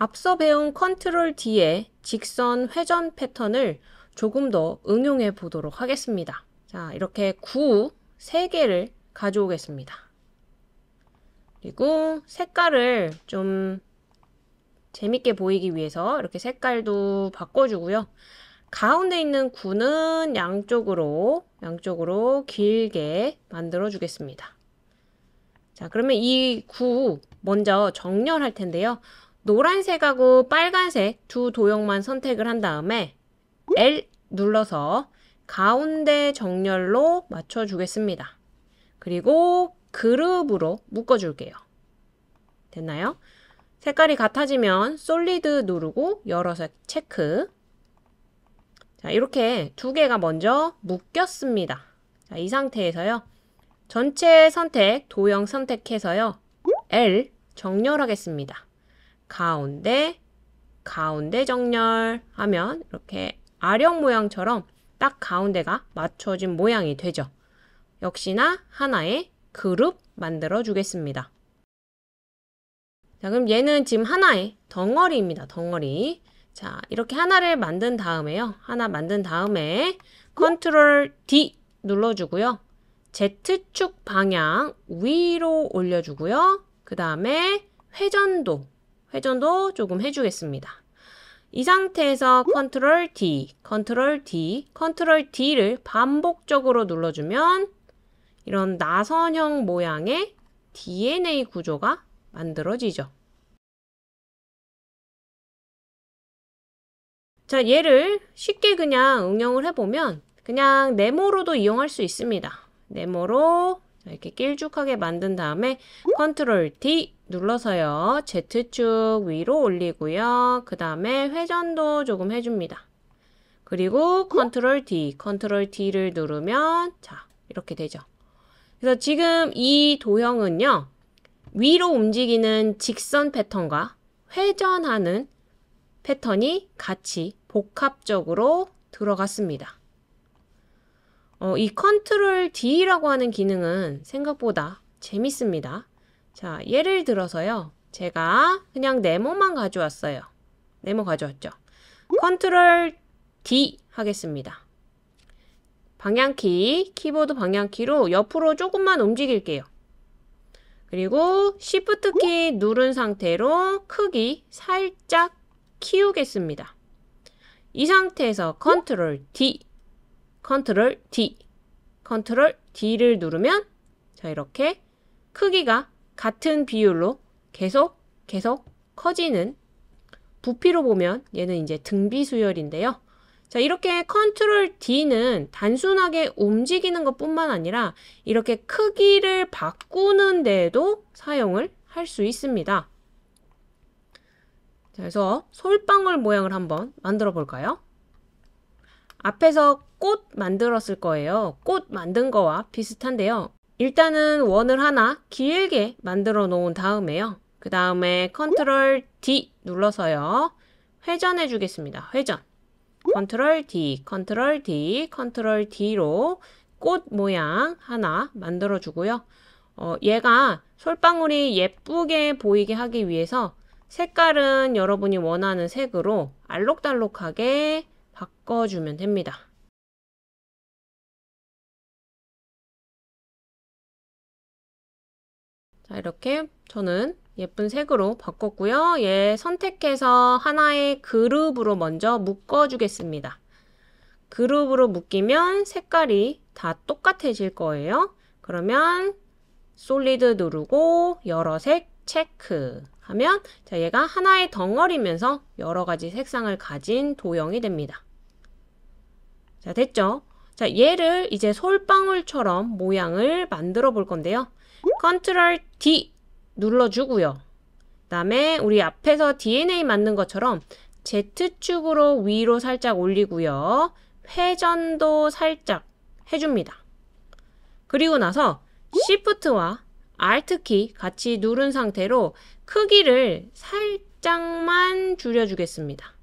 앞서 배운 컨트롤 D의 직선 회전 패턴을 조금 더 응용해 보도록 하겠습니다. 자, 이렇게 구 세개를 가져오겠습니다. 그리고 색깔을 좀 재밌게 보이기 위해서 이렇게 색깔도 바꿔주고요. 가운데 있는 구는 양쪽으로, 양쪽으로 길게 만들어 주겠습니다. 자, 그러면 이 구 먼저 정렬할 텐데요. 노란색하고 빨간색 두 도형만 선택을 한 다음에 L 눌러서 가운데 정렬로 맞춰주겠습니다. 그리고 그룹으로 묶어줄게요. 됐나요? 색깔이 같아지면 솔리드 누르고 열어서 체크 자 이렇게 두 개가 먼저 묶였습니다. 자, 이 상태에서요. 전체 선택, 도형 선택해서요. L 정렬하겠습니다. 가운데, 가운데 정렬하면 이렇게 아령 모양처럼 딱 가운데가 맞춰진 모양이 되죠. 역시나 하나의 그룹 만들어 주겠습니다. 자, 그럼 얘는 지금 하나의 덩어리입니다. 덩어리. 자, 이렇게 하나를 만든 다음에요. 하나 만든 다음에 컨트롤 D 눌러주고요. Z축 방향 위로 올려주고요. 그 다음에 회전도 회전도 조금 해주겠습니다. 이 상태에서 컨트롤 D, 컨트롤 D, 컨트롤 D를 반복적으로 눌러주면 이런 나선형 모양의 DNA 구조가 만들어지죠. 자, 얘를 쉽게 그냥 응용을 해보면 그냥 네모로도 이용할 수 있습니다. 네모로 이렇게 길쭉하게 만든 다음에 컨트롤 D 눌러서요. Z축 위로 올리고요. 그 다음에 회전도 조금 해줍니다. 그리고 컨트롤 D, 컨트롤 D를 누르면 자 이렇게 되죠. 그래서 지금 이 도형은요. 위로 움직이는 직선 패턴과 회전하는 패턴이 같이 복합적으로 들어갔습니다. 어, 이 컨트롤 D라고 하는 기능은 생각보다 재밌습니다. 자, 예를 들어서요. 제가 그냥 네모만 가져왔어요. 네모 가져왔죠. 컨트롤 D 하겠습니다. 방향키, 키보드 방향키로 옆으로 조금만 움직일게요. 그리고 Shift 키 누른 상태로 크기 살짝 키우겠습니다. 이 상태에서 컨트롤 D 컨트롤 D, 컨트롤 D를 누르면 자 이렇게 크기가 같은 비율로 계속 계속 커지는 부피로 보면 얘는 이제 등비수열인데요. 자 이렇게 컨트롤 D는 단순하게 움직이는 것뿐만 아니라 이렇게 크기를 바꾸는 데에도 사용을 할 수 있습니다. 자, 그래서 솔방울 모양을 한번 만들어 볼까요? 앞에서 꽃 만들었을 거예요. 꽃 만든 거와 비슷한데요. 일단은 원을 하나 길게 만들어 놓은 다음에요. 그 다음에 컨트롤 D 눌러서요. 회전해 주겠습니다. 회전. 컨트롤 D, 컨트롤 D, 컨트롤 D로 꽃 모양 하나 만들어 주고요. 어, 얘가 솔방울이 예쁘게 보이게 하기 위해서 색깔은 여러분이 원하는 색으로 알록달록하게 바꿔주면 됩니다. 자, 이렇게 저는 예쁜 색으로 바꿨고요. 얘 예, 선택해서 하나의 그룹으로 먼저 묶어주겠습니다. 그룹으로 묶이면 색깔이 다 똑같아질 거예요. 그러면 솔리드 누르고 여러 색 체크 하면 자 얘가 하나의 덩어리면서 여러 가지 색상을 가진 도형이 됩니다. 자, 됐죠? 자, 얘를 이제 솔방울처럼 모양을 만들어 볼 건데요. 컨트롤 D 눌러주고요. 그 다음에 우리 앞에서 DNA 만든 것처럼 Z축으로 위로 살짝 올리고요. 회전도 살짝 해줍니다. 그리고 나서 Shift와 Alt 키 같이 누른 상태로 크기를 살짝만 줄여주겠습니다.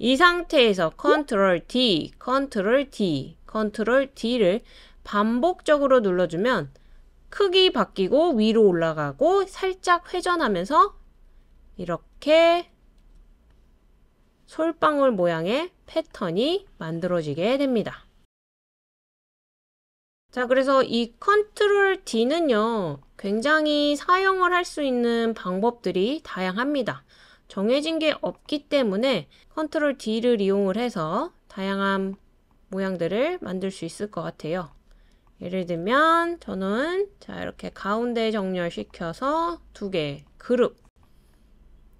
이 상태에서 컨트롤 D, 컨트롤 D, 컨트롤 D를 반복적으로 눌러주면 크기 바뀌고 위로 올라가고 살짝 회전하면서 이렇게 솔방울 모양의 패턴이 만들어지게 됩니다. 자, 그래서 이 컨트롤 D는요, 굉장히 사용을 할 수 있는 방법들이 다양합니다. 정해진 게 없기 때문에 컨트롤 D를 이용을 해서 다양한 모양들을 만들 수 있을 것 같아요. 예를 들면 저는 자 이렇게 가운데 정렬시켜서 두 개 그룹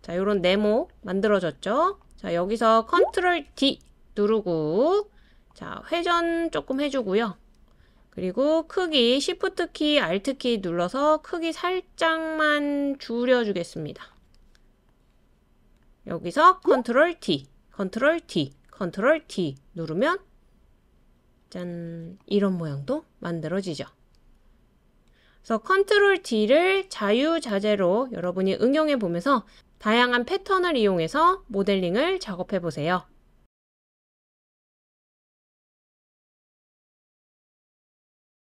자 요런 네모 만들어졌죠. 자 여기서 컨트롤 D 누르고 자 회전 조금 해주고요. 그리고 크기 Shift 키, Alt 키 눌러서 크기 살짝만 줄여주겠습니다. 여기서 컨트롤 T, 컨트롤 T, 컨트롤 T 누르면 짠 이런 모양도 만들어지죠. 그래서 컨트롤 D를 자유자재로 여러분이 응용해 보면서 다양한 패턴을 이용해서 모델링을 작업해 보세요.